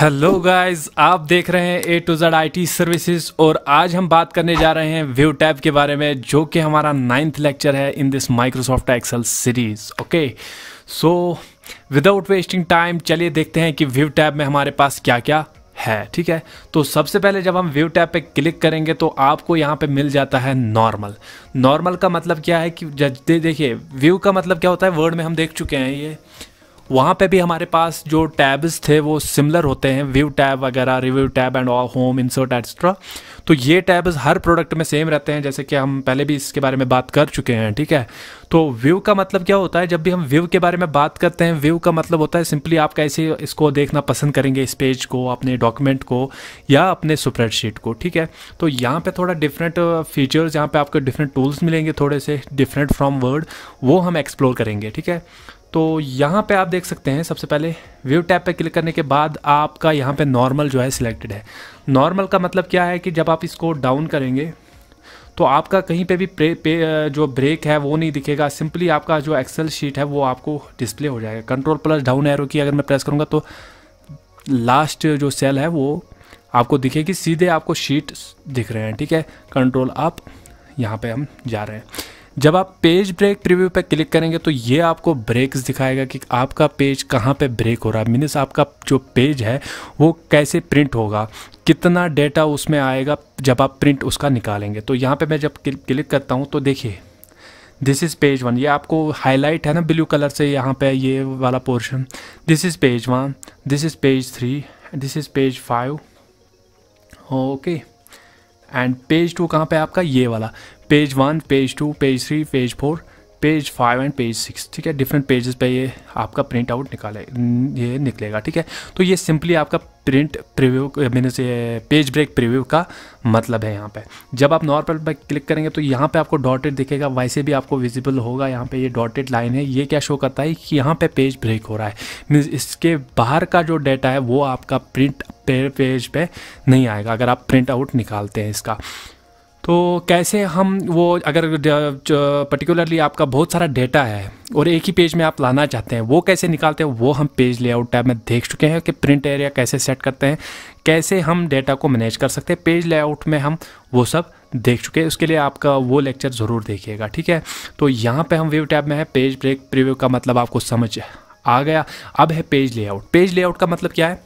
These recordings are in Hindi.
हेलो गाइस आप देख रहे हैं A to Z IT services और आज हम बात करने जा रहे हैं व्यू टैब के बारे में जो कि हमारा नाइन्थ लेक्चर है in this Microsoft Excel series okay so without wasting time चलिए देखते हैं कि व्यू टैब में हमारे पास क्या क्या है ठीक है तो सबसे पहले जब हम व्यू टैब पे क्लिक करेंगे तो आपको यहाँ पे मिल जाता है नॉर्मल नॉर्मल का मतलब क्या है कि देखिए व्यू का मतलब क्या होता है वर्ड में हम देख चुके हैं ये वहाँ पे भी हमारे पास जो टैब्स थे वो सिमिलर होते हैं व्यू टैब वगैरह review tab and all home insert extra तो ये टैब्स हर प्रोडक्ट में सेम रहते हैं जैसे कि हम पहले भी इसके बारे में बात कर चुके हैं ठीक है तो व्यू का मतलब क्या होता है जब भी हम व्यू के बारे में बात करते हैं व्यू का मतलब होता है सिंपली आप कैसे इसको देखना पसंद करेंगे इस पेज को अपने डॉक्यूमेंट को या अपने स्प्रेडशीट को ठीक है तो यहाँ पर थोड़ा डिफरेंट फीचर्स uh, यहाँ पर आपको डिफरेंट टूल्स मिलेंगे थोड़े से डिफरेंट फ्रॉम वर्ड वो हम एक्सप्लोर करेंगे ठीक है तो यहाँ पे आप देख सकते हैं सबसे पहले व्यू टैब पे क्लिक करने के बाद आपका यहाँ पे नॉर्मल जो है सिलेक्टेड है नॉर्मल का मतलब क्या है कि जब आप इसको डाउन करेंगे तो आपका कहीं पे भी प्रे, पे जो ब्रेक है वो नहीं दिखेगा सिंपली आपका जो एक्सेल शीट है वो आपको डिस्प्ले हो जाएगा कंट्रोल प्लस डाउन एरो की अगर मैं प्रेस करूँगा तो लास्ट जो सेल है वो आपको दिखेगी सीधे आपको शीट दिख रहे हैं ठीक है कंट्रोल अप यहाँ पे हम जा रहे हैं जब आप पेज ब्रेक प्रीव्यू पर क्लिक करेंगे तो ये आपको ब्रेक्स दिखाएगा कि आपका पेज कहाँ पे ब्रेक हो रहा है मीन्स आपका जो पेज है वो कैसे प्रिंट होगा कितना डेटा उसमें आएगा जब आप प्रिंट उसका निकालेंगे तो यहाँ पे मैं जब क्लिक करता हूँ तो देखिए दिस इज़ पेज वन ये आपको हाईलाइट है ना ब्लू कलर से यहाँ पे ये वाला portion this is page one this is page three this is page five okay and page two कहाँ पे आपका ये वाला page one page two page three page four page five and page six ठीक है डिफरेंट पेजेस पे ये आपका प्रिंट आउट निकाले ये निकलेगा ठीक है तो ये सिंपली आपका प्रिंट प्रिव्यू मीनस से पेज ब्रेक प्रिव्यू का मतलब है यहाँ पे जब आप नॉर्मल पर क्लिक करेंगे तो यहाँ पे आपको डॉटेड दिखेगा वैसे भी आपको विजिबल होगा यहाँ पे ये डॉटेड लाइन है ये क्या शो करता है कि यहाँ पे पेज ब्रेक हो रहा है मीन्स इसके बाहर का जो डाटा है वो आपका प्रिंट पेज पे नहीं आएगा अगर आप प्रिंट आउट निकालते हैं इसका तो कैसे हम वो अगर पर्टिकुलरली आपका बहुत सारा डेटा है और एक ही पेज में आप लाना चाहते हैं वो कैसे निकालते हैं वो हम पेज लेआउट टैब में देख चुके हैं कि प्रिंट एरिया कैसे सेट करते हैं कैसे हम डेटा को मैनेज कर सकते हैं पेज लेआउट में हम वो सब देख चुके हैं उसके लिए आपका वो लेक्चर ज़रूर देखिएगा ठीक है तो यहाँ पर हम व्यू टैब में है पेज ब्रेक प्रिव्यू का मतलब आपको समझ आ गया अब है पेज लेआउट पेज लेआउट का मतलब क्या है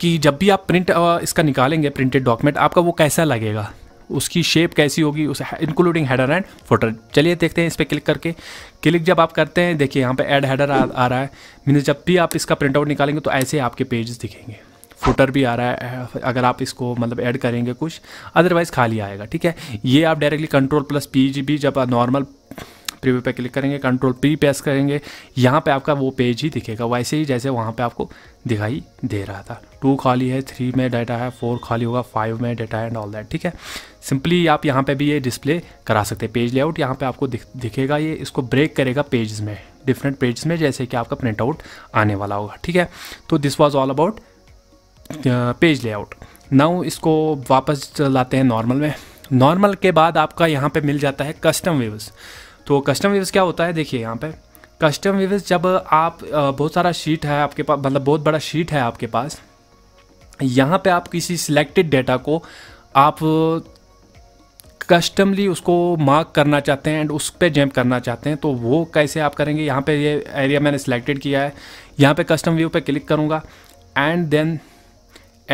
कि जब भी आप प्रिंट इसका निकालेंगे प्रिंटेड डॉक्यूमेंट आपका वो कैसा लगेगा उसकी शेप कैसी होगी उस इंक्लूडिंग हेडर एंड फोटर चलिए देखते हैं इस पर क्लिक करके क्लिक जब आप करते हैं देखिए यहाँ पे ऐड हेडर आ, आ रहा है मीनस जब भी आप इसका प्रिंट आउट निकालेंगे तो ऐसे आपके पेजेस दिखेंगे फुटर भी आ रहा है अगर आप इसको मतलब ऐड करेंगे कुछ अदरवाइज़ खाली आएगा ठीक है ये आप डायरेक्टली कंट्रोल प्लस पी जी भी जब नॉर्मल प्रीव्यू पे क्लिक करेंगे कंट्रोल पी प्रेस करेंगे यहाँ पे आपका वो पेज ही दिखेगा वैसे ही जैसे वहाँ पे आपको दिखाई दे रहा था टू खाली है थ्री में डाटा है फोर खाली होगा फाइव में डाटा एंड ऑल दैट ठीक है सिंपली आप यहाँ पे भी ये डिस्प्ले करा सकते हैं पेज लेआउट यहाँ पे आपको दिख, दिखेगा ये इसको ब्रेक करेगा पेज में डिफरेंट पेज में जैसे कि आपका प्रिंट आउट आने वाला होगा ठीक है तो this was all about page layout now इसको वापस लाते हैं नॉर्मल में नॉर्मल के बाद आपका यहाँ पे मिल जाता है कस्टम व्यूज़ तो कस्टम व्यूज़ क्या होता है देखिए यहाँ पे कस्टम व्यूज़ जब आप uh, बहुत सारा शीट है आपके पास मतलब बहुत बड़ा शीट है आपके पास यहाँ पे आप किसी सिलेक्टेड डेटा को आप कस्टमली उसको मार्क करना चाहते हैं एंड उस पर जैम्प करना चाहते हैं तो वो कैसे आप करेंगे यहाँ पे ये एरिया मैंने सिलेक्टेड किया है यहाँ पे कस्टम व्यू पे क्लिक करूँगा एंड देन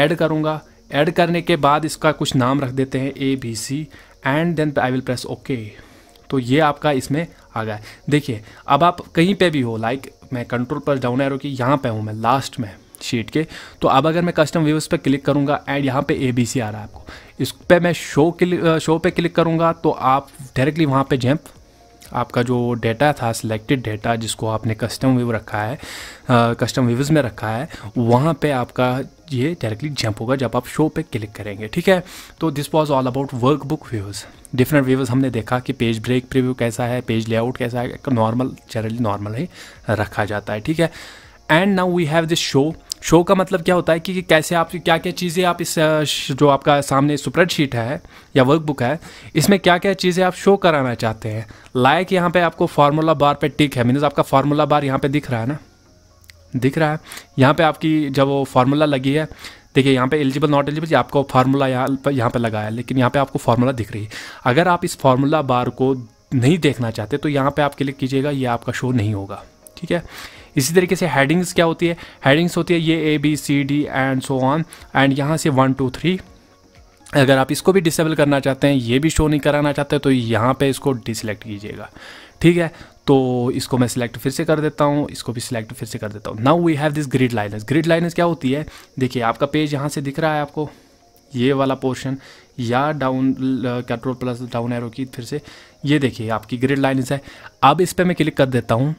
ऐड करूँगा ऐड करने के बाद इसका कुछ नाम रख देते हैं A B C and then I will press okay तो ये आपका इसमें आ गया देखिए अब आप कहीं पे भी हो लाइक like, मैं कंट्रोल पर डाउन एरो की यहाँ पे हूँ मैं लास्ट में शीट के तो अब अगर मैं कस्टम व्यूज़ पे क्लिक करूँगा एंड यहाँ पे सी आ रहा है आपको इस पर मैं शो क्लिक शो पे क्लिक करूँगा तो आप डायरेक्टली वहाँ पे जैम्प आपका जो डेटा था सिलेक्टेड डेटा जिसको आपने कस्टम व्यू रखा है कस्टम व्यूज़ में रखा है वहाँ पे आपका ये डायरेक्टली जंप होगा जब आप शो पे क्लिक करेंगे ठीक है तो this was all about workbook views different views हमने देखा कि पेज ब्रेक प्रीव्यू कैसा है पेज लेआउट कैसा है नॉर्मल जनरली नॉर्मल ही रखा जाता है ठीक है and now we have this show show का मतलब क्या होता है कि कैसे आप क्या क्या चीज़ें आप इस जो आपका सामने स्प्रेडशीट है या वर्कबुक है इसमें क्या क्या चीज़ें आप शो कराना चाहते हैं लाइक यहाँ पे आपको फार्मूला बार पे टिक है मीनस आपका फार्मूला बार यहाँ पे दिख रहा है ना दिख रहा है यहाँ पे आपकी जब वो फार्मूला लगी है देखिए यहाँ पे एलिजिबल नॉट एलिजिबल आपको फार्मूला यहाँ यहाँ पर लगाया है लेकिन यहाँ पे आपको फार्मूला दिख रही है अगर आप इस फार्मूला बार को नहीं देखना चाहते तो यहाँ पे आप क्लिक कीजिएगा ये आपका शो नहीं होगा ठीक है इसी तरीके से हेडिंग्स क्या होती है हेडिंग्स होती है ये A B C D and so on and यहाँ से वन टू थ्री अगर आप इसको भी डिसेबल करना चाहते हैं ये भी शो नहीं कराना चाहते तो यहाँ पे इसको डिसलेक्ट कीजिएगा ठीक है तो इसको मैं सिलेक्ट फिर से कर देता हूँ इसको भी सिलेक्ट फिर से कर देता हूँ now we have this grid lines grid lines क्या होती है देखिए आपका पेज यहाँ से दिख रहा है आपको ये वाला पोर्शन या down control plus down arrow key फिर से ये देखिए आपकी ग्रिड लाइनस है अब इस पर मैं क्लिक कर देता हूँ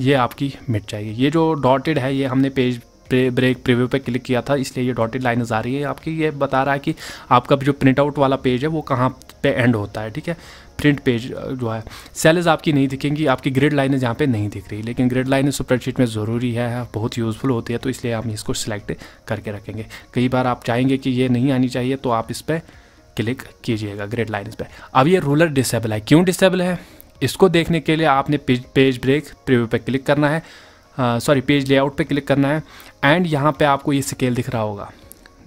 ये आपकी मिट जाएगी ये जो डॉटेड है ये हमने पेज ब्रेक प्रीव्यू पे क्लिक किया था इसलिए ये डॉटेड लाइन आ रही है आपकी ये बता रहा है कि आपका जो प्रिंट आउट वाला पेज है वो कहाँ पे एंड होता है ठीक है प्रिंट पेज जो है सेल्स आपकी नहीं दिखेंगी आपकी ग्रिड लाइनें जहाँ पे नहीं दिख रही लेकिन ग्रिड लाइनें स्प्रेडशीट में ज़रूरी है बहुत यूज़फुल होती है तो इसलिए हम इसको सिलेक्ट करके रखेंगे कई बार आप चाहेंगे कि ये नहीं आनी चाहिए तो आप इस पर क्लिक कीजिएगा ग्रेड लाइन पे पर अब ये रूलर डिसेबल है क्यों डिसेबल है इसको देखने के लिए आपने पेज पेज ब्रेक प्रिव्यू पर क्लिक करना है सॉरी पेज लेआउट पर क्लिक करना है एंड यहाँ पर आपको ये स्केल दिख रहा होगा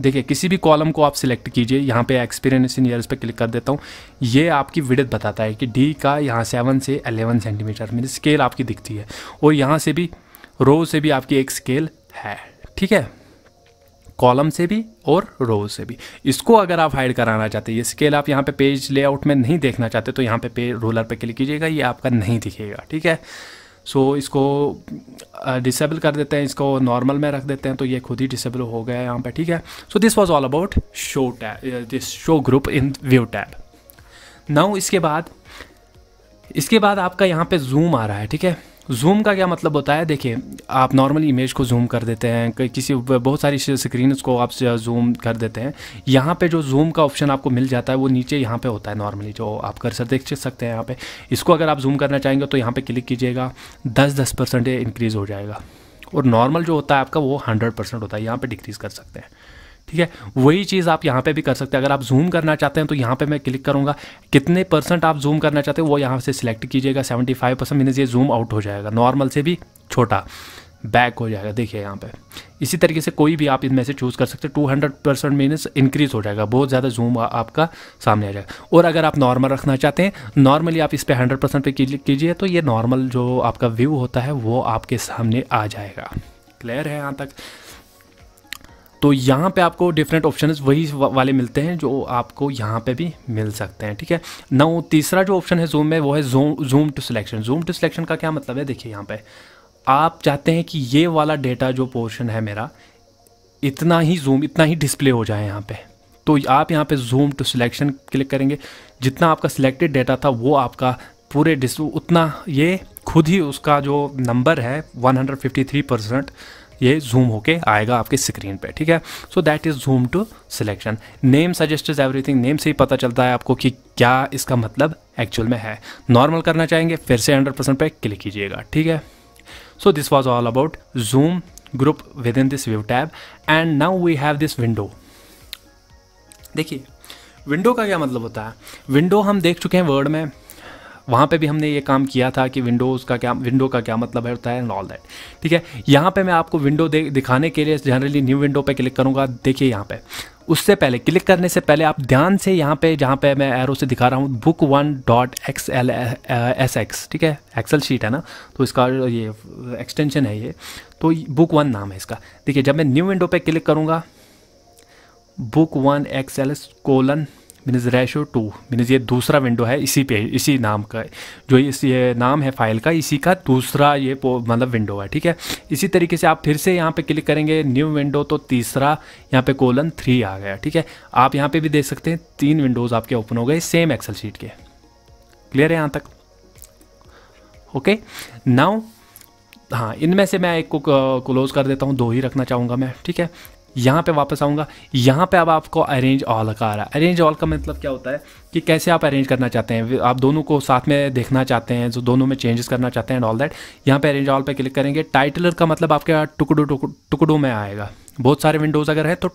देखिए किसी भी कॉलम को आप सिलेक्ट कीजिए यहाँ पे एक्सपीरियंस इन ईयर्स पे क्लिक कर देता हूँ ये आपकी विडत बताता है कि डी का यहाँ सेवन से अलेवन सेंटीमीटर मेरी स्केल आपकी दिखती है और यहाँ से भी रो से भी आपकी एक स्केल है ठीक है कॉलम से भी और रो से भी इसको अगर आप हाइड कराना चाहते हैं स्केल आप यहाँ पे पेज लेआउट में नहीं देखना चाहते तो यहाँ पे पे रोलर पे क्लिक कीजिएगा ये आपका नहीं दिखेगा ठीक है सो so, इसको डिसेबल uh, कर देते हैं इसको नॉर्मल में रख देते हैं तो ये खुद ही डिसेबल हो गया यहाँ पे ठीक है so this was all about show tab this show group in view tab now इसके बाद इसके बाद आपका यहाँ पे जूम आ रहा है ठीक है जूम का क्या मतलब होता है देखिए आप नॉर्मली इमेज को जूम कर देते हैं किसी बहुत सारी स्क्रीन को आप जूम कर देते हैं यहाँ पे जो जूम का ऑप्शन आपको मिल जाता है वो नीचे यहाँ पे होता है नॉर्मली जो आप कर सर देख सकते हैं यहाँ पे इसको अगर आप जूम करना चाहेंगे तो यहाँ पे क्लिक कीजिएगा दस दस परसेंट इंक्रीज़ हो जाएगा और नॉर्मल जो होता है आपका वो हंड्रेड परसेंट होता है यहाँ पर डिक्रीज़ कर सकते हैं ठीक है वही चीज़ आप यहाँ पे भी कर सकते हैं अगर आप जूम करना चाहते हैं तो यहाँ पे मैं क्लिक करूँगा कितने परसेंट आप जूम करना चाहते हैं वो यहाँ से सिलेक्ट कीजिएगा सेवेंटी फाइव परसेंट मीनस ये जूम आउट हो जाएगा नॉर्मल से भी छोटा बैक हो जाएगा देखिए यहाँ पे इसी तरीके से कोई भी आप इनमें से चूज़ कर सकते हैं two hundred percent means increase हो जाएगा बहुत ज़्यादा जूम आपका सामने आ जाएगा और अगर आप नॉर्मल रखना चाहते हैं नॉर्मली आप इस पर हंड्रेड परसेंट पे कीजिए तो ये नॉर्मल जो आपका व्यू होता है वो आपके सामने आ जाएगा क्लियर है यहाँ तक तो यहाँ पे आपको डिफरेंट ऑप्शन वही वाले मिलते हैं जो आपको यहाँ पे भी मिल सकते हैं ठीक है नौ तीसरा जो ऑप्शन है जूम में वो है zoom zoom to selection zoom to selection का क्या मतलब है देखिए यहाँ पे आप चाहते हैं कि ये वाला डेटा जो पोर्शन है मेरा इतना ही जूम इतना ही डिस्प्ले हो जाए यहाँ पे तो आप यहाँ पे जूम टू सिलेक्शन क्लिक करेंगे जितना आपका सिलेक्टेड डेटा था वो आपका पूरे डिस उतना ये खुद ही उसका जो नंबर है 153 परसेंट ये जूम होके आएगा आपके स्क्रीन पे ठीक है so that is zoom to selection name suggest is everything name से ही पता चलता है आपको कि क्या इसका मतलब एक्चुअल में है नॉर्मल करना चाहेंगे फिर से हंड्रेड परसेंट पर क्लिक कीजिएगा ठीक है so this was all about zoom group with in this view tab and now we have this window देखिए विंडो का क्या मतलब होता है विंडो हम देख चुके हैं वर्ड में वहाँ पे भी हमने ये काम किया था कि विंडोज़ का क्या विंडो का क्या मतलब है होता है एंड ऑल दैट ठीक है यहाँ पे मैं आपको विंडो दिखाने के लिए जनरली न्यू विंडो पे क्लिक करूँगा देखिए यहाँ पे उससे पहले क्लिक करने से पहले आप ध्यान से यहाँ पे जहाँ पे मैं एरो से दिखा रहा हूँ book one dot X L S X ठीक है एक्सेल शीट है ना तो इसका ये एक्सटेंशन है ये तो बुक वन नाम है इसका देखिए जब मैं न्यू विंडो पे क्लिक करूँगा book one X L S colon means ratio two means ये दूसरा विंडो है इसी पे इसी नाम का जो इस ये नाम है फाइल का इसी का दूसरा ये मतलब विंडो है ठीक है इसी तरीके से आप फिर से यहाँ पे क्लिक करेंगे न्यू विंडो तो तीसरा यहाँ पे कोलन थ्री आ गया ठीक है आप यहाँ पे भी देख सकते हैं तीन विंडोज़ आपके ओपन हो गए सेम एक्सल शीट के क्लियर है यहाँ तक ओके नाउ हाँ इनमें से मैं एक को क्लोज़ कर देता हूँ दो ही रखना चाहूँगा मैं ठीक है यहाँ पे वापस आऊँगा यहाँ पे अब आपको अरेंज ऑल का आ रहा है अरेंज ऑल का मतलब क्या होता है कि कैसे आप अरेंज करना चाहते हैं आप दोनों को साथ में देखना चाहते हैं जो दोनों में चेंजेस करना चाहते हैं एंड ऑल दैट यहाँ पे अरेंज ऑल पे क्लिक करेंगे टाइटलर का मतलब आपके टुकड़ो टुकड़ों में आएगा बहुत सारे विंडोज़ अगर है तो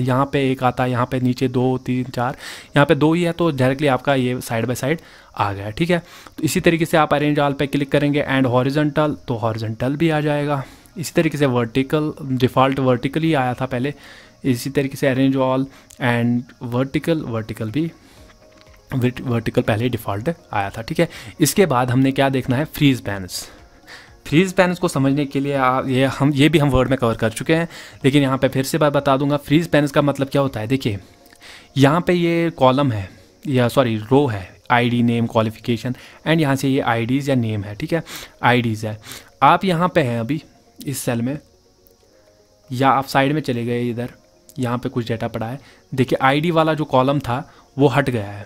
यहाँ पे एक आता है यहाँ पे नीचे दो तीन चार यहाँ पे दो ही है तो डायरेक्टली आपका ये साइड बाय साइड आ गया ठीक है तो इसी तरीके से आप अरेंज ऑल पे क्लिक करेंगे एंड हॉरिजेंटल तो हॉरिजेंटल भी आ जाएगा इसी तरीके से वर्टिकल डिफ़ॉल्ट वर्टिकल ही आया था पहले इसी तरीके से arrange all and vertical vertical भी वर्टिकल पहले डिफ़ॉल्ट आया था ठीक है इसके बाद हमने क्या देखना है फ्रीज बैनस फ्रीज पैनस को समझने के लिए आ, ये हम ये भी हम वर्ड में कवर कर चुके हैं लेकिन यहाँ पे फिर से बात बता दूंगा फ्रीज पैनस का मतलब क्या होता है देखिए यहाँ पे ये कॉलम है या सॉरी रो है आईडी नेम क्वालिफिकेशन एंड यहाँ से ये आईडीज़ या नेम है ठीक है आईडीज़ है आप यहाँ पे हैं अभी इस सेल में या आप साइड में चले गए इधर यहाँ पे कुछ डेटा पड़ा है देखिए आईडी वाला जो कॉलम था वो हट गया है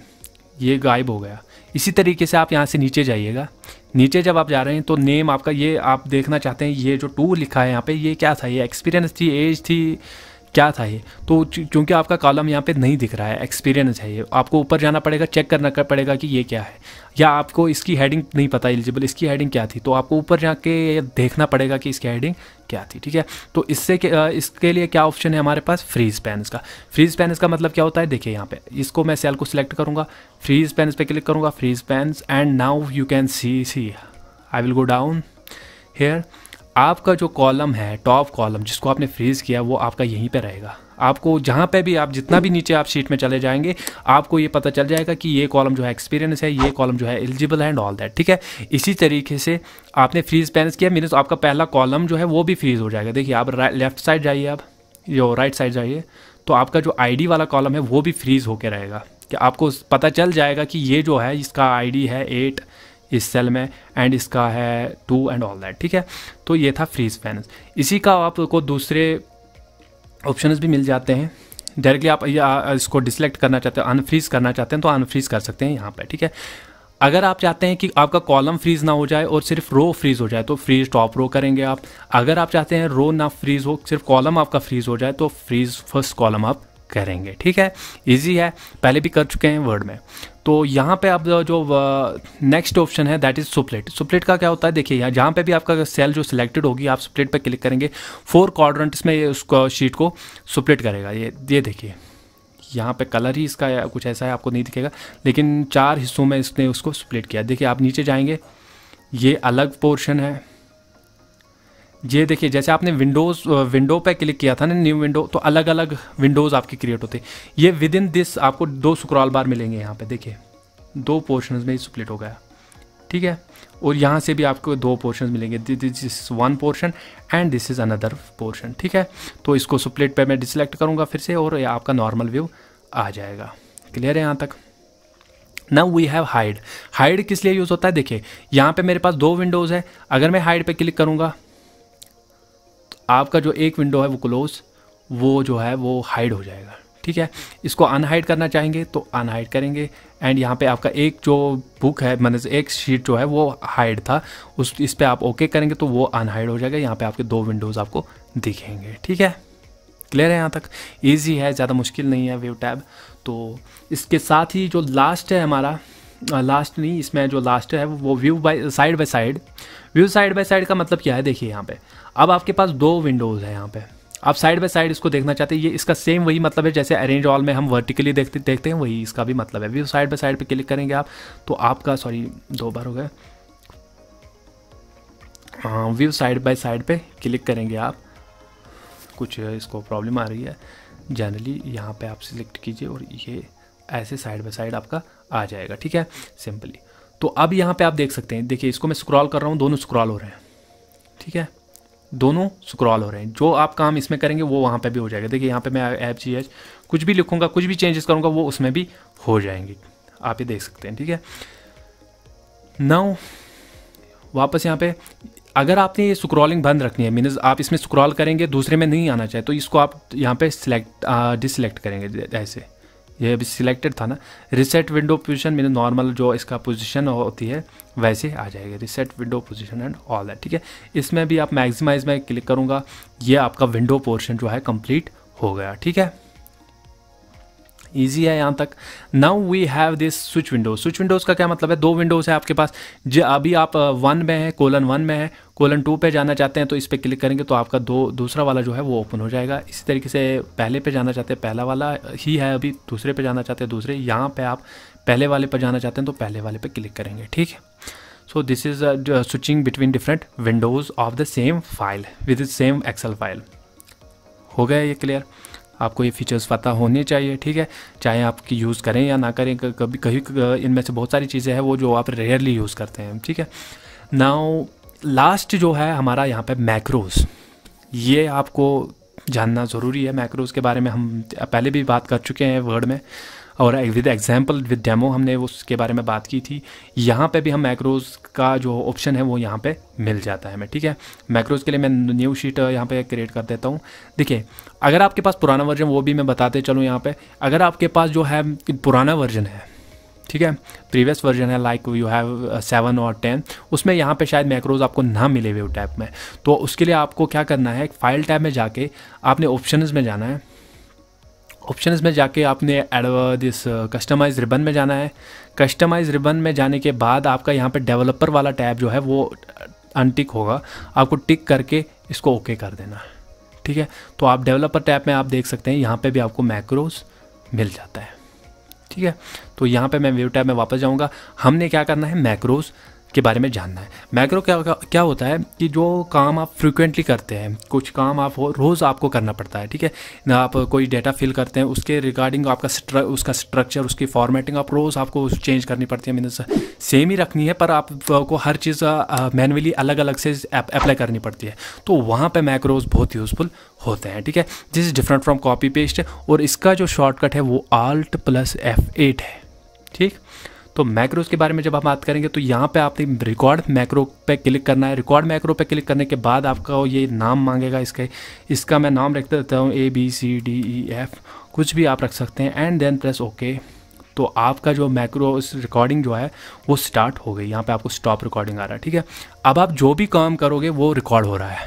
ये गायब हो गया इसी तरीके से आप यहाँ से नीचे जाइएगा नीचे जब आप जा रहे हैं तो नेम आपका ये आप देखना चाहते हैं ये जो टू लिखा है यहाँ पे ये क्या था ये एक्सपीरियंस थी एज थी क्या था ये तो क्योंकि आपका कॉलम यहाँ पे नहीं दिख रहा है एक्सपीरियंस है ये आपको ऊपर जाना पड़ेगा चेक करना कर पड़ेगा कि ये क्या है या आपको इसकी हेडिंग नहीं पता एलिजिबल इसकी हेडिंग क्या थी तो आपको ऊपर जाके देखना पड़ेगा कि इसकी हेडिंग क्या थी ठीक है तो इससे इसके लिए क्या ऑप्शन है हमारे पास फ्रीज पेन्स का फ्रीज पेन्स का मतलब क्या होता है देखिए यहाँ पे इसको मैं सेल को सिलेक्ट करूँगा फ्रीज पेन्स पर क्लिक करूँगा freeze panes and now you can see see I will go down here आपका जो कॉलम है टॉप कॉलम जिसको आपने फ्रीज किया वो आपका यहीं पर रहेगा आपको जहाँ पे भी आप जितना भी नीचे आप शीट में चले जाएंगे आपको ये पता चल जाएगा कि ये कॉलम जो है एक्सपीरियंस है ये कॉलम जो है एलिजिबल है एंड ऑल दैट ठीक है इसी तरीके से आपने फ्रीज पैनस किया मीनस आपका पहला कॉलम जो है वो भी फ्रीज हो जाएगा देखिए आप लेफ्ट साइड जाइए आप जो राइट साइड जाइए तो आपका जो आई वाला कॉलम है वो भी फ्रीज होकर रहेगा कि आपको पता चल जाएगा कि ये जो है इसका आई है एट इस सेल में एंड इसका है टू एंड ऑल दैट ठीक है तो ये था फ्रीज फैनस इसी का आपको दूसरे ऑप्शन भी मिल जाते हैं डायरेक्टली आप या इसको डिसलेक्ट करना चाहते हैं अनफ्रीज करना चाहते हैं तो अनफ्रीज कर सकते हैं यहाँ पर ठीक है अगर आप चाहते हैं कि आपका कॉलम फ्रीज ना हो जाए और सिर्फ रो फ्रीज हो जाए तो फ्रीज टॉप रो करेंगे आप अगर आप चाहते हैं रो ना फ्रीज हो सिर्फ कॉलम आपका फ्रीज हो जाए तो फ्रीज फर्स्ट कॉलम आप करेंगे ठीक है इजी है पहले भी कर चुके हैं वर्ड में तो यहाँ पे आप जो नेक्स्ट ऑप्शन है दैट इज सुप्लेट सुप्लेट का क्या होता है देखिए यहाँ जहाँ पे भी आपका सेल जो सिलेक्टेड होगी आप सुप्लेट पे क्लिक करेंगे फोर क्वाड्रेंट्स में ये उसको शीट को सुप्लेट करेगा ये ये देखिए यहाँ पे कलर ही इसका कुछ ऐसा है आपको नहीं दिखेगा लेकिन चार हिस्सों में इसने उसको स्प्लिट किया देखिए आप नीचे जाएंगे ये अलग पोर्शन है ये देखिए जैसे आपने विंडोज़ विंडो पे क्लिक किया था ना न्यू विंडो तो अलग अलग विंडोज़ आपके क्रिएट होते ये विद इन दिस आपको दो स्क्रॉल बार मिलेंगे यहाँ पे देखिए दो पोर्शन में स्प्लिट हो गया ठीक है और यहाँ से भी आपको दो पोर्शन मिलेंगे this is one portion and this is another portion ठीक है तो इसको स्प्लिट पे मैं डिसलेक्ट करूँगा फिर से और आपका नॉर्मल व्यू आ जाएगा क्लियर है यहाँ तक now we have hide hide किस लिए यूज़ होता है देखिए यहाँ पे मेरे पास दो विंडोज़ है अगर मैं हाइड पे क्लिक करूँगा आपका जो एक विंडो है वो क्लोज वो जो है वो हाइड हो जाएगा ठीक है इसको अनहाइड करना चाहेंगे तो अनहाइड करेंगे एंड यहाँ पे आपका एक जो बुक है मैंने एक शीट जो है वो हाइड था उस इस पर आप ओके करेंगे तो वो अनहाइड हो जाएगा यहाँ पे आपके दो विंडोज़ आपको दिखेंगे ठीक है क्लियर है यहाँ तक ईजी है ज़्यादा मुश्किल नहीं है वेव टैब तो इसके साथ ही जो लास्ट है हमारा लास्ट नहीं इसमें जो लास्ट है वो view by side by side view side by side का मतलब क्या है देखिए यहाँ पर अब आपके पास दो विंडोज़ है यहाँ पे आप साइड बाय साइड इसको देखना चाहते हैं ये इसका सेम वही मतलब है जैसे अरेंज ऑल में हम वर्टिकली देखते देखते हैं वही इसका भी मतलब है व्यू साइड बाय साइड पे क्लिक करेंगे आप तो आपका सॉरी दो बार हो गया व्यू साइड बाय साइड पे क्लिक करेंगे आप कुछ इसको प्रॉब्लम आ रही है जनरली यहाँ पे आप सिलेक्ट कीजिए और ये ऐसे साइड बाय साइड आपका आ जाएगा ठीक है सिंपली तो अब यहाँ पे आप देख सकते हैं देखिए इसको मैं स्क्रॉल कर रहा हूँ दोनों स्क्रॉल हो रहे हैं ठीक है दोनों स्क्रॉल हो रहे हैं जो आप काम इसमें करेंगे वो वहाँ पे भी हो जाएगा देखिए यहाँ पे मैं ऐप जी एच कुछ भी लिखूंगा कुछ भी चेंजेस करूँगा वो उसमें भी हो जाएंगे आप ये देख सकते हैं ठीक है नाउ वापस यहाँ पे अगर आपने ये स्क्रॉलिंग बंद रखनी है मीनस आप इसमें स्क्रॉल करेंगे दूसरे में नहीं आना चाहिए तो इसको आप यहाँ पे सिलेक्ट डिसलेक्ट करेंगे ऐसे ये अभी सिलेक्टेड था ना रिसेट विंडो पोजिशन मेरे नॉर्मल जो इसका पोजिशन होती है वैसे आ जाएगा reset window position and all that ठीक है इसमें भी आप मैक्सिमाइज में क्लिक करूँगा ये आपका विंडो पोर्शन जो है कम्प्लीट हो गया ठीक है ईजी है यहाँ तक now we have this switch windows switch windows का क्या मतलब है दो विंडोज़ है आपके पास जो अभी आप वन में है कोलन वन में है कोलन टू पे जाना चाहते हैं तो इस पर क्लिक करेंगे तो आपका दो दूसरा वाला जो है वो ओपन हो जाएगा इसी तरीके से पहले पे जाना चाहते हैं पहला वाला ही है अभी दूसरे पे जाना चाहते हैं दूसरे यहाँ पे आप पहले वाले पर जाना चाहते हैं तो पहले वाले पर क्लिक करेंगे ठीक है so this is switching between different windows of the same file with same Excel file हो गया ये क्लियर आपको ये फीचर्स पता होने चाहिए ठीक है चाहे आप यूज़ करें या ना करें कभी कभी इनमें से बहुत सारी चीज़ें हैं वो जो आप रेयरली यूज़ करते हैं ठीक है नाउ लास्ट जो है हमारा यहाँ पे मैक्रोस ये आपको जानना ज़रूरी है मैक्रोस के बारे में हम पहले भी बात कर चुके हैं वर्ड में और विद एग्जाम्पल विद डेमो हमने उसके बारे में बात की थी यहाँ पे भी हम मैक्रोज़ का जो ऑप्शन है वो यहाँ पे मिल जाता है हमें ठीक है मैक्रोज़ के लिए मैं न्यू शीट यहाँ पे क्रिएट कर देता हूँ देखिए अगर आपके पास पुराना वर्जन वो भी मैं बताते चलूँ यहाँ पर अगर आपके पास जो है पुराना वर्जन है ठीक है प्रीवियस वर्जन है लाइक यू हैव सेवन और टेन उसमें यहाँ पे शायद मैक्रोज आपको ना मिले हुए टैप में तो उसके लिए आपको क्या करना है फाइल टैब में जाके आपने ऑप्शन में जाना है ऑप्शन में जाके आपने एड इस कस्टमाइज uh, रिबन में जाना है कस्टमाइज रिबन में जाने के बाद आपका यहाँ पे डेवलपर वाला टैब जो है वो अनटिक uh, होगा आपको टिक करके इसको ओके कर देना है ठीक है तो आप डेवलपर टैब में आप देख सकते हैं यहाँ पे भी आपको मैक्रोस मिल जाता है ठीक है तो यहाँ पे मैं व्यू टैब में वापस जाऊँगा हमने क्या करना है मैक्रोज के बारे में जानना है मैक्रो क्या क्या होता है कि जो काम आप फ्रिक्वेंटली करते हैं कुछ काम आप रोज़ आपको करना पड़ता है ठीक है ना आप कोई डेटा फिल करते हैं उसके रिगार्डिंग आपका स्ट्र, उसका स्ट्रक्चर उसकी फॉर्मेटिंग आप रोज़ आपको चेंज करनी पड़ती है मीनस सेम ही रखनी है पर आपको हर चीज़ मैनुअली अलग अलग से अप्लाई करनी पड़ती है तो वहाँ पर मैक्रोज बहुत यूज़फुल होते हैं ठीक है this is different from copy paste और इसका जो शॉर्टकट है वो आल्ट प्लस एफ एट है ठीक तो मैक्रोज के बारे में जब हम बात करेंगे तो यहाँ पे आपने रिकॉर्ड मैक्रो पे क्लिक करना है रिकॉर्ड मैक्रो पे क्लिक करने के बाद आपका ये नाम मांगेगा इसके इसका मैं नाम रख देता हूँ A B C D E F कुछ भी आप रख सकते हैं एंड देन प्रेस ओके तो आपका जो मैक्रो रिकॉर्डिंग जो है वो स्टार्ट हो गई यहाँ पे आपको स्टॉप रिकॉर्डिंग आ रहा है ठीक है अब आप जो भी काम करोगे वो रिकॉर्ड हो रहा है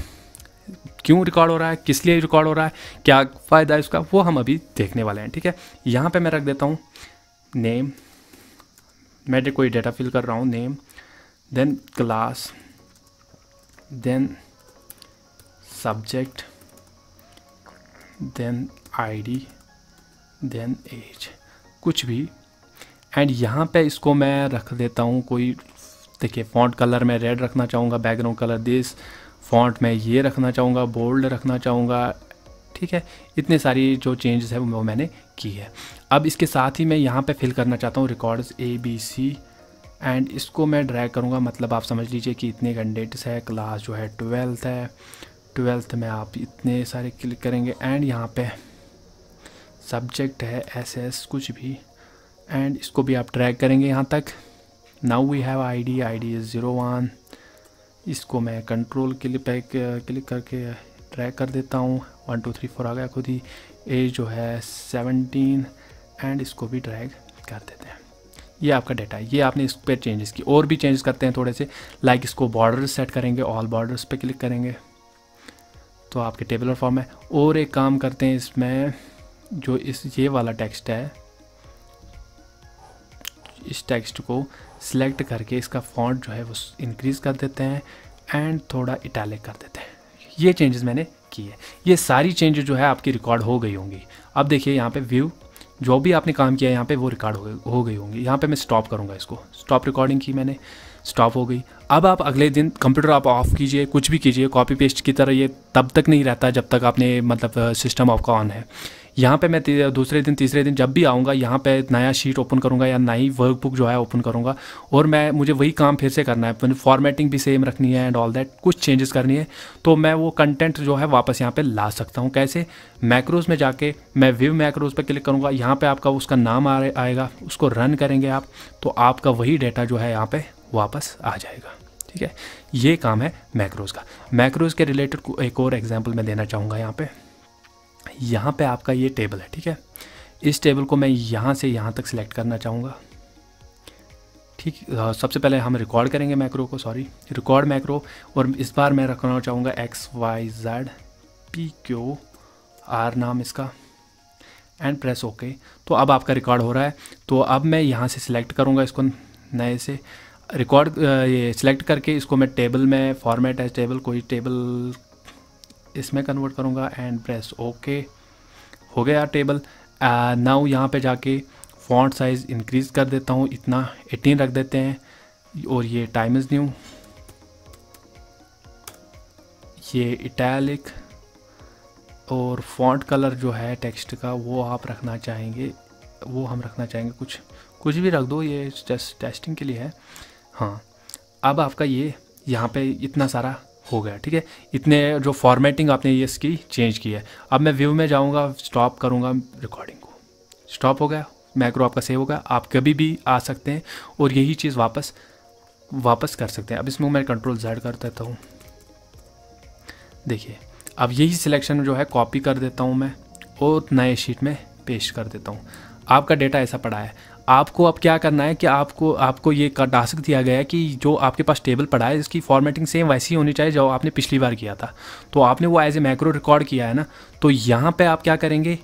क्यों रिकॉर्ड हो रहा है किस लिए रिकॉर्ड हो रहा है क्या फ़ायदा है उसका वो हम अभी देखने वाले हैं ठीक है यहाँ पे मैं रख देता हूँ नेम मैं तो कोई डेटा फिल कर रहा हूँ name then class then subject then ID then age कुछ भी एंड यहाँ पे इसको मैं रख देता हूँ कोई देखिए फॉन्ट कलर मैं रेड रखना चाहूँगा बैकग्राउंड कलर दिस फॉन्ट मैं ये रखना चाहूँगा बोल्ड रखना चाहूँगा ठीक है इतने सारी जो चेंजेस है वो मैंने की है अब इसके साथ ही मैं यहाँ पे फिल करना चाहता हूँ records A B C and इसको मैं ड्रैग करूँगा मतलब आप समझ लीजिए कि इतने कैंडिडेट्स है क्लास जो है ट्वेल्थ है ट्वेल्थ में आप इतने सारे क्लिक करेंगे एंड यहाँ पे सब्जेक्ट है एस एस कुछ भी एंड इसको भी आप ट्रैक करेंगे यहाँ तक now we have I D I D is zero one इसको मैं कंट्रोल क्लिक क्लिक करके ट्रैक कर देता हूँ वन टू थ्री फोर आ गया खुद ही एज जो है सेवनटीन एंड इसको भी ट्रैक कर देते हैं ये आपका डाटा है ये आपने इस पर चेंजेस की और भी चेंजेस करते हैं थोड़े से लाइक इसको बॉर्डर सेट करेंगे ऑल बॉर्डर्स पे क्लिक करेंगे तो आपके टेबलर फॉर्म है और एक काम करते हैं इसमें जो इस ये वाला टेक्स्ट है इस टेक्स्ट को सिलेक्ट करके इसका फॉन्ट जो है वो इंक्रीज़ कर देते हैं एंड थोड़ा इटैलिक कर देते हैं ये चेंजेस मैंने की है ये सारी चेंजेस जो है आपकी रिकॉर्ड हो गई होंगी अब देखिए यहाँ पे व्यू जो भी आपने काम किया है यहाँ पे वो रिकॉर्ड हो गई हो गई होंगी यहाँ पे मैं स्टॉप करूँगा इसको स्टॉप रिकॉर्डिंग की मैंने स्टॉप हो गई अब आप अगले दिन कंप्यूटर आप ऑफ कीजिए कुछ भी कीजिए कॉपी पेस्ट की तरह ये तब तक नहीं रहता जब तक आपने मतलब सिस्टम आपका ऑन है यहाँ पे मैं दूसरे दिन तीसरे दिन जब भी आऊँगा यहाँ पे नया शीट ओपन करूँगा या नई वर्कबुक जो है ओपन करूँगा और मैं मुझे वही काम फिर से करना है फॉर्मेटिंग भी सेम रखनी है एंड ऑल दैट कुछ चेंजेस करनी है तो मैं वो कंटेंट जो है वापस यहाँ पर ला सकता हूँ कैसे मैक्रोज में जाके मैं व्यू मैक्रोज पर क्लिक करूँगा यहाँ पर आपका उसका नाम आ आएगा उसको रन करेंगे आप तो आपका वही डेटा जो है यहाँ पर वापस आ जाएगा ठीक है ये काम है मैक्रोज का मैक्रोज के रिलेटेड एक और एग्जाम्पल मैं देना चाहूँगा यहाँ पर यहाँ पे आपका ये टेबल है ठीक है इस टेबल को मैं यहाँ से यहाँ तक सिलेक्ट करना चाहूँगा ठीक सबसे पहले हम रिकॉर्ड करेंगे मैक्रो को सॉरी रिकॉर्ड मैक्रो और इस बार मैं रखना चाहूँगा X Y Z P Q R नाम इसका एंड प्रेस ओके तो अब आपका रिकॉर्ड हो रहा है तो अब मैं यहाँ से सिलेक्ट करूँगा इसको नए से रिकॉर्ड ये सिलेक्ट करके इसको मैं टेबल में फॉर्मेट एज टेबल कोई टेबल इसमें कन्वर्ट करूँगा एंड प्रेस ओके हो गया टेबल नाउ uh, यहाँ पे जाके फॉन्ट साइज़ इंक्रीज़ कर देता हूँ इतना 18 रख देते हैं और ये टाइम इज़ न्यू ये इटैलिक और फॉन्ट कलर जो है टेक्स्ट का वो आप रखना चाहेंगे वो हम रखना चाहेंगे कुछ कुछ भी रख दो ये टेस्टिंग के लिए है हाँ अब आपका ये यहाँ पे इतना सारा हो गया ठीक है इतने जो फॉर्मेटिंग आपने ये इसकी चेंज की है अब मैं व्यू में जाऊँगा स्टॉप करूँगा रिकॉर्डिंग को स्टॉप हो गया मैक्रो आपका सेव होगा आप कभी भी आ सकते हैं और यही चीज़ वापस वापस कर सकते हैं अब इसमें मैं कंट्रोल जेड कर देता हूँ देखिए अब यही सिलेक्शन जो है कॉपी कर देता हूँ मैं और नए शीट में पेश कर देता हूँ आपका डेटा ऐसा पड़ा है आपको अब क्या करना है कि आपको आपको ये टास्क दिया गया है कि जो आपके पास टेबल पड़ा है इसकी फॉर्मेटिंग सेम वैसी होनी चाहिए जो आपने पिछली बार किया था तो आपने वो एज ए मैक्रो रिकॉर्ड किया है ना तो यहाँ पे आप क्या करेंगे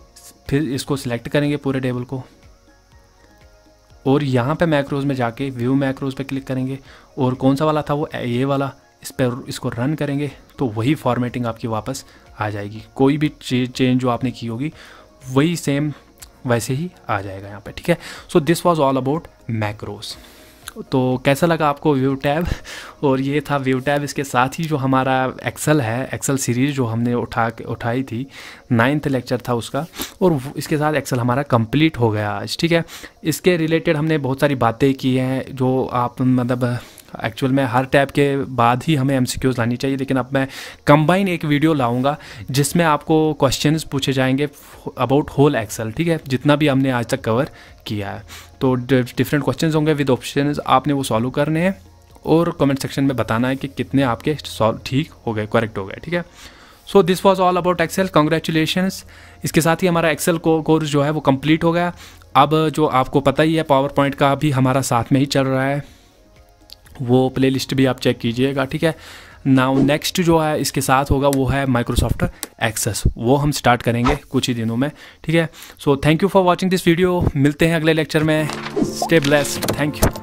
फिर इसको सिलेक्ट करेंगे पूरे टेबल को और यहाँ पे मैक्रोज में जाके व्यू मैक्रोज पे क्लिक करेंगे और कौन सा वाला था वो ये वाला इस पर इसको रन करेंगे तो वही फॉर्मेटिंग आपकी वापस आ जाएगी कोई भी चेंज जो आपने की होगी वही सेम वैसे ही आ जाएगा यहाँ पे ठीक है so this was all about macros तो कैसा लगा आपको व्यू टैब और ये था व्यू टैब इसके साथ ही जो हमारा एक्सेल है एक्सेल सीरीज़ जो हमने उठा उठाई थी नाइन्थ लेक्चर था उसका और इसके साथ एक्सेल हमारा कंप्लीट हो गया आज ठीक है इसके रिलेटेड हमने बहुत सारी बातें की हैं जो आप मतलब एक्चुअल में हर टैब के बाद ही हमें एम लानी चाहिए लेकिन अब मैं कंबाइन एक वीडियो लाऊंगा जिसमें आपको क्वेश्चन पूछे जाएंगे अबाउट होल एक्सेल ठीक है जितना भी हमने आज तक कवर किया है तो डिफरेंट क्वेश्चन होंगे विद ऑप्शन आपने वो सॉल्व करने हैं और कमेंट सेक्शन में बताना है कि कितने आपके सॉल्व ठीक हो गए करेक्ट हो गए ठीक है so this was all about Excel congratulation इसके साथ ही हमारा एक्सेल कोर्स जो है वो कंप्लीट हो गया अब जो आपको पता ही है पावर पॉइंट का भी हमारा साथ में ही चल रहा है वो प्लेलिस्ट भी आप चेक कीजिएगा ठीक है नाउ नेक्स्ट जो है इसके साथ होगा वो है माइक्रोसॉफ्ट एक्सेस वो हम स्टार्ट करेंगे कुछ ही दिनों में ठीक है so thank you for watching this video मिलते हैं अगले लेक्चर में स्टे ब्लेस थैंक यू